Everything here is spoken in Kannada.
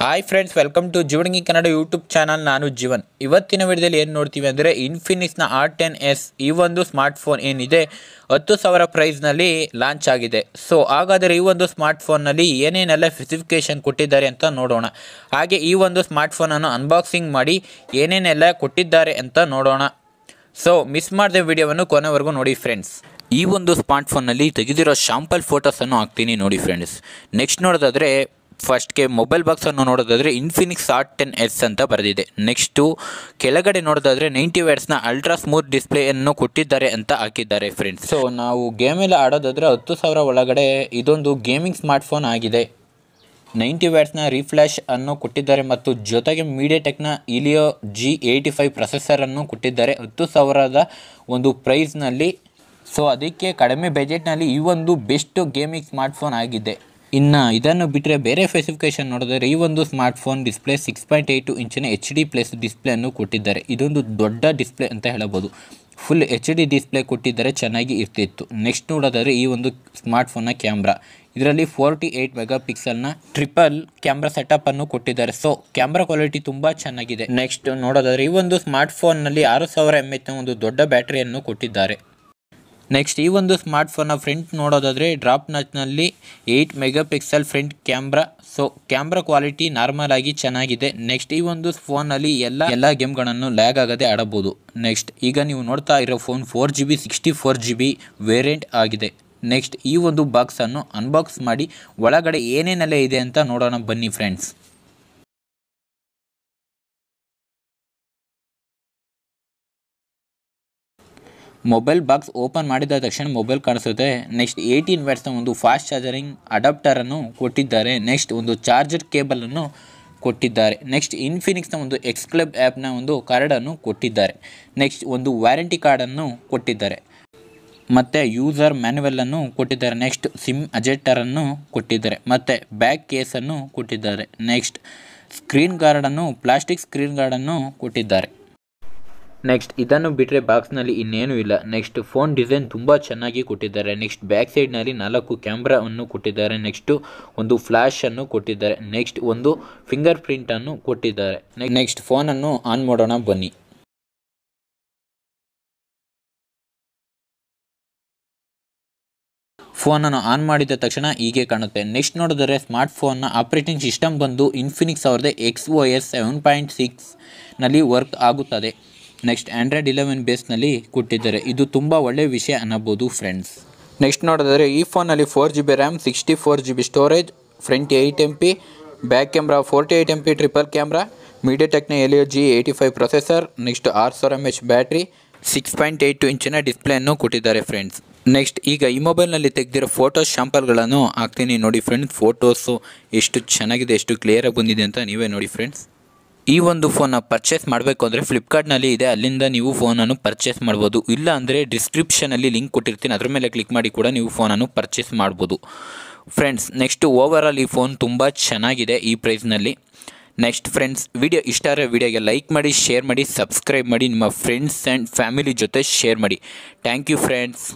ಹಾಯ್ ಫ್ರೆಂಡ್ಸ್ ವೆಲ್ಕಮ್ ಟು ಜೀವನಗಿ ಕನ್ನಡ ಯೂಟ್ಯೂಬ್ ಚಾನಲ್ ನಾನು ಜೀವನ್ ಇವತ್ತಿನ ವಿಡಿಯೋದಲ್ಲಿ ಏನು ನೋಡ್ತೀವಿ ಅಂದರೆ ಇನ್ಫಿನಿಕ್ಸ್ನ ಆರ್ ಟೆನ್ ಎಸ್ ಈ ಒಂದು ಸ್ಮಾರ್ಟ್ ಫೋನ್ ಏನಿದೆ ಹತ್ತು ಸಾವಿರ ಪ್ರೈಸ್ನಲ್ಲಿ ಲಾಂಚ್ ಆಗಿದೆ ಸೊ ಹಾಗಾದರೆ ಈ ಒಂದು ಸ್ಮಾರ್ಟ್ಫೋನ್ನಲ್ಲಿ ಏನೇನೆಲ್ಲ ಸ್ಪೆಸಿಫಿಕೇಷನ್ ಕೊಟ್ಟಿದ್ದಾರೆ ಅಂತ ನೋಡೋಣ ಹಾಗೆ ಈ ಒಂದು ಸ್ಮಾರ್ಟ್ಫೋನನ್ನು ಅನ್ಬಾಕ್ಸಿಂಗ್ ಮಾಡಿ ಏನೇನೆಲ್ಲ ಕೊಟ್ಟಿದ್ದಾರೆ ಅಂತ ನೋಡೋಣ ಸೊ ಮಿಸ್ ಮಾಡಿದೆ ವಿಡಿಯೋವನ್ನು ಕೊನೆವರೆಗೂ ನೋಡಿ ಫ್ರೆಂಡ್ಸ್ ಈ ಒಂದು ಸ್ಮಾರ್ಟ್ಫೋನಲ್ಲಿ ತೆಗೆದಿರೋ ಶಾಂಪಲ್ ಫೋಟೋಸನ್ನು ಹಾಕ್ತೀನಿ ನೋಡಿ ಫ್ರೆಂಡ್ಸ್ ನೆಕ್ಸ್ಟ್ ನೋಡೋದಾದರೆ ಫಸ್ಟ್ಗೆ ಮೊಬೈಲ್ ಬಾಕ್ಸನ್ನು ನೋಡೋದಾದರೆ ಇನ್ಫಿನಿಕ್ಸ್ ಆರ್ಟ್ ಟೆನ್ ಎಸ್ ಅಂತ ಬರೆದಿದೆ ನೆಕ್ಸ್ಟು ಕೆಳಗಡೆ ನೋಡೋದಾದರೆ ನೈಂಟಿ ವ್ಯಾಟ್ಸ್ನ ಅಲ್ಟ್ರಾ ಸ್ಮೂತ್ ಡಿಸ್ಪ್ಲೇಯನ್ನು ಕೊಟ್ಟಿದ್ದಾರೆ ಅಂತ ಹಾಕಿದ್ದಾರೆ ಫ್ರೆಂಡ್ಸ್ ಸೊ ನಾವು ಗೇಮೆಲ್ಲ ಆಡೋದಾದರೆ ಹತ್ತು ಸಾವಿರ ಒಳಗಡೆ ಇದೊಂದು ಗೇಮಿಂಗ್ ಸ್ಮಾರ್ಟ್ಫೋನ್ ಆಗಿದೆ ನೈಂಟಿ ವ್ಯಾಟ್ಸ್ನ ರೀಫ್ಲ್ಯಾಶ್ ಅನ್ನು ಕೊಟ್ಟಿದ್ದಾರೆ ಮತ್ತು ಜೊತೆಗೆ ಮೀಡಿಯಾ ಟೆಕ್ನ ಇಲಿಯೋ ಜಿ ಏಯ್ಟಿ ಫೈವ್ ಪ್ರೊಸೆಸರನ್ನು ಕೊಟ್ಟಿದ್ದಾರೆ ಹತ್ತು ಸಾವಿರದ ಒಂದು ಪ್ರೈಸ್ನಲ್ಲಿ ಸೊ ಅದಕ್ಕೆ ಕಡಿಮೆ ಬಜೆಟ್ನಲ್ಲಿ ಈ ಒಂದು ಬೆಸ್ಟ್ ಗೇಮಿಂಗ್ ಸ್ಮಾರ್ಟ್ಫೋನ್ ಆಗಿದೆ ಇನ್ನು ಇದನ್ನು ಬಿಟ್ಟರೆ ಬೇರೆ ಸ್ಪೆಸಿಫಿಕೇಶನ್ ನೋಡಿದ್ರೆ ಈ ಒಂದು smart phone display six point eight ಇಂಚಿನ ಎಚ್ ಡಿ ಪ್ಲಸ್ ಡಿಸ್ಪ್ಲೇಯನ್ನು ಕೊಟ್ಟಿದ್ದಾರೆ ಇದೊಂದು ದೊಡ್ಡ ಡಿಸ್ಪ್ಲೇ ಅಂತ ಹೇಳಬಹುದು ಫುಲ್ ಎಚ್ ಡಿ ಡಿಸ್ಪ್ಲೇ ಕೊಟ್ಟಿದ್ದರೆ ಚೆನ್ನಾಗಿ ಇರ್ತಿತ್ತು ನೆಕ್ಸ್ಟ್ ನೋಡೋದಾದರೆ ಈ ಒಂದು ಸ್ಮಾರ್ಟ್ ಫೋನ್ನ ಕ್ಯಾಮ್ರಾ ಇದರಲ್ಲಿ ಫೋರ್ಟಿ ಏಯ್ಟ್ ಮೆಗಾ ಪಿಕ್ಸೆಲ್ನ ಟ್ರಿಪಲ್ ಕ್ಯಾಮ್ರಾ ಸೆಟಪ್ಪನ್ನು ಕೊಟ್ಟಿದ್ದಾರೆ ಸೊ ಕ್ಯಾಮ್ರಾ ಕ್ವಾಲಿಟಿ ತುಂಬ ಚೆನ್ನಾಗಿದೆ ನೆಕ್ಸ್ಟ್ ನೋಡೋದಾದರೆ ಈ ಒಂದು ಸ್ಮಾರ್ಟ್ ಫೋನ್ನಲ್ಲಿ ಆರು ಸಾವಿರ ಎಮ್ ಎಚ್ನ ಒಂದು ದೊಡ್ಡ ಬ್ಯಾಟರಿಯನ್ನು ಕೊಟ್ಟಿದ್ದಾರೆ ನೆಕ್ಸ್ಟ್ ಈ ಒಂದು ಸ್ಮಾರ್ಟ್ ಫೋನ್ನ ಫ್ರಂಟ್ ನೋಡೋದಾದರೆ ಡ್ರಾಪ್ ನಚ್ನಲ್ಲಿ eight mega pixel front camera so camera quality normal ಆಗಿ ಚೆನ್ನಾಗಿದೆ ನೆಕ್ಸ್ಟ್ ಈ ಒಂದು ಫೋನಲ್ಲಿ ಎಲ್ಲ ಎಲ್ಲ ಗೇಮ್ಗಳನ್ನು ಲ್ಯಾಗ್ ಆಗದೆ ಆಡಬಹುದು ನೆಕ್ಸ್ಟ್ ಈಗ ನೀವು ನೋಡ್ತಾ ಇರೋ phone four G B sixty four G B variant ಆಗಿದೆ ನೆಕ್ಸ್ಟ್ ಈ ಒಂದು ಬಾಕ್ಸನ್ನು ಅನ್ಬಾಕ್ಸ್ ಮಾಡಿ ಒಳಗಡೆ ಏನೇನೆಲ್ಲ ಇದೆ ಅಂತ ನೋಡೋಣ ಬನ್ನಿ ಫ್ರೆಂಡ್ಸ್ ಮೊಬೈಲ್ ಬಾಕ್ಸ್ ಓಪನ್ ಮಾಡಿದ ತಕ್ಷಣ ಮೊಬೈಲ್ ಕಾಣಿಸುತ್ತೆ ನೆಕ್ಸ್ಟ್ ಏಯ್ಟೀನ್ ವ್ಯಾಟ್ಸ್ನ ಒಂದು ಫಾಸ್ಟ್ ಚಾರ್ಜರಿಂಗ್ ಅಡಾಪ್ಟರನ್ನು ಕೊಟ್ಟಿದ್ದಾರೆ ನೆಕ್ಸ್ಟ್ ಒಂದು ಚಾರ್ಜರ್ ಕೇಬಲನ್ನು ಕೊಟ್ಟಿದ್ದಾರೆ ನೆಕ್ಸ್ಟ್ ಇನ್ಫಿನಿಕ್ಸ್ನ ಒಂದು ಎಕ್ಸ್ಕ್ಲಬ್ ಆ್ಯಪ್ನ ಒಂದು ಕಾರ್ಡನ್ನು ಕೊಟ್ಟಿದ್ದಾರೆ ನೆಕ್ಸ್ಟ್ ಒಂದು ವ್ಯಾರಂಟಿ ಕಾರ್ಡನ್ನು ಕೊಟ್ಟಿದ್ದಾರೆ ಮತ್ತು ಯೂಸರ್ ಮ್ಯಾನ್ಯಲನ್ನು ಕೊಟ್ಟಿದ್ದಾರೆ ನೆಕ್ಸ್ಟ್ ಸಿಮ್ ಅಜೆಟರನ್ನು ಕೊಟ್ಟಿದ್ದಾರೆ ಮತ್ತು ಬ್ಯಾಕ್ ಕೇಸನ್ನು ಕೊಟ್ಟಿದ್ದಾರೆ ನೆಕ್ಸ್ಟ್ ಸ್ಕ್ರೀನ್ ಗಾರ್ಡನ್ನು ಪ್ಲಾಸ್ಟಿಕ್ ಸ್ಕ್ರೀನ್ ಗಾರ್ಡನ್ನು ಕೊಟ್ಟಿದ್ದಾರೆ ನೆಕ್ಸ್ಟ್ ಇದನ್ನು ಬಿಟ್ಟರೆ ಬಾಕ್ಸ್ನಲ್ಲಿ ಇನ್ನೇನು ಇಲ್ಲ ನೆಕ್ಸ್ಟ್ ಫೋನ್ ಡಿಸೈನ್ ತುಂಬ ಚೆನ್ನಾಗಿ ಕೊಟ್ಟಿದ್ದಾರೆ ನೆಕ್ಸ್ಟ್ ಬ್ಯಾಕ್ ಸೈಡ್ನಲ್ಲಿ ನಾಲ್ಕು ಕ್ಯಾಮ್ರಾವನ್ನು ಕೊಟ್ಟಿದ್ದಾರೆ ನೆಕ್ಸ್ಟು ಒಂದು ಫ್ಲ್ಯಾಶನ್ನು ಕೊಟ್ಟಿದ್ದಾರೆ ನೆಕ್ಸ್ಟ್ ಒಂದು ಫಿಂಗರ್ ಪ್ರಿಂಟನ್ನು ಕೊಟ್ಟಿದ್ದಾರೆ ನೆಕ್ಸ್ಟ್ ಫೋನನ್ನು ಆನ್ ಮಾಡೋಣ ಬನ್ನಿ ಫೋನನ್ನು ಆನ್ ಮಾಡಿದ ತಕ್ಷಣ ಹೀಗೆ ಕಾಣುತ್ತೆ ನೆಕ್ಸ್ಟ್ ನೋಡಿದರೆ ಸ್ಮಾರ್ಟ್ ಫೋನ್ನ ಆಪ್ರೇಟಿಂಗ್ ಸಿಸ್ಟಮ್ ಬಂದು ಇನ್ಫಿನಿಕ್ಸ್ ಅವ್ರದ್ದೇ X O S seven point ಸಿಕ್ಸ್ನಲ್ಲಿ ವರ್ಕ್ ಆಗುತ್ತದೆ ನೆಕ್ಸ್ಟ್ ಆ್ಯಂಡ್ರಾಯ್ಡ್ ಇಲೆವೆನ್ ಬೇಸ್ನಲ್ಲಿ ಕೊಟ್ಟಿದ್ದಾರೆ ಇದು ತುಂಬ ಒಳ್ಳೆಯ ವಿಷಯ ಅನ್ನಬೋದು ಫ್ರೆಂಡ್ಸ್ ನೆಕ್ಸ್ಟ್ ನೋಡಿದ್ರೆ ಈ ಫೋನಲ್ಲಿ four G B RAM sixty four G B storage front eight M P back camera forty eight M P triple camera media ಟೆಕ್ನ Helio G eighty five processor next ಆರು ಸಾವಿರ M H battery six point eight ಇಂಚಿನ ಡಿಸ್ಪ್ಲೇಯನ್ನು ಕೊಟ್ಟಿದ್ದಾರೆ ಫ್ರೆಂಡ್ಸ್ ನೆಕ್ಸ್ಟ್ ಈಗ ಈ ಮೊಬೈಲ್ನಲ್ಲಿ ತೆಗೆದಿರೋ ಫೋಟೋ ಶ್ಯಾಂಪಲ್ಗಳನ್ನು ಹಾಕ್ತೀನಿ ನೋಡಿ ಫ್ರೆಂಡ್ಸ್ ಫೋಟೋಸು ಎಷ್ಟು ಚೆನ್ನಾಗಿದೆ ಎಷ್ಟು ಕ್ಲಿಯರಾಗಿ ಬಂದಿದೆ ಅಂತ ನೀವೇ ನೋಡಿ ಫ್ರೆಂಡ್ಸ್ ಈ ಒಂದು ಫೋನ್ನ ಪರ್ಚೇಸ್ ಮಾಡಬೇಕು ಅಂದರೆ ಫ್ಲಿಪ್ಕಾರ್ಟ್ನಲ್ಲಿ ಇದೆ ಅಲ್ಲಿಂದ ನೀವು ಫೋನನ್ನು ಪರ್ಚೇಸ್ ಮಾಡ್ಬೋದು ಇಲ್ಲ ಅಂದರೆ ಡಿಸ್ಕ್ರಿಪ್ಷನಲ್ಲಿ ಲಿಂಕ್ ಕೊಟ್ಟಿರ್ತೀನಿ ಅದ್ರ ಮೇಲೆ ಕ್ಲಿಕ್ ಮಾಡಿ ಕೂಡ ನೀವು ಫೋನನ್ನು ಪರ್ಚೇಸ್ ಮಾಡ್ಬೋದು ಫ್ರೆಂಡ್ಸ್ ನೆಕ್ಸ್ಟು ಓವರ್ ಆಲ್ ಈ ಫೋನ್ ತುಂಬ ಚೆನ್ನಾಗಿದೆ ಈ ಪ್ರೈಸ್ನಲ್ಲಿ ನೆಕ್ಸ್ಟ್ ಫ್ರೆಂಡ್ಸ್ ವಿಡಿಯೋ ಇಷ್ಟ ಆದರೆ ವಿಡಿಯೋಗೆ ಲೈಕ್ ಮಾಡಿ ಶೇರ್ ಮಾಡಿ ಸಬ್ಸ್ಕ್ರೈಬ್ ಮಾಡಿ ನಿಮ್ಮ ಫ್ರೆಂಡ್ಸ್ ಆ್ಯಂಡ್ ಫ್ಯಾಮಿಲಿ ಜೊತೆ ಶೇರ್ ಮಾಡಿ ಥ್ಯಾಂಕ್ ಯು ಫ್ರೆಂಡ್ಸ್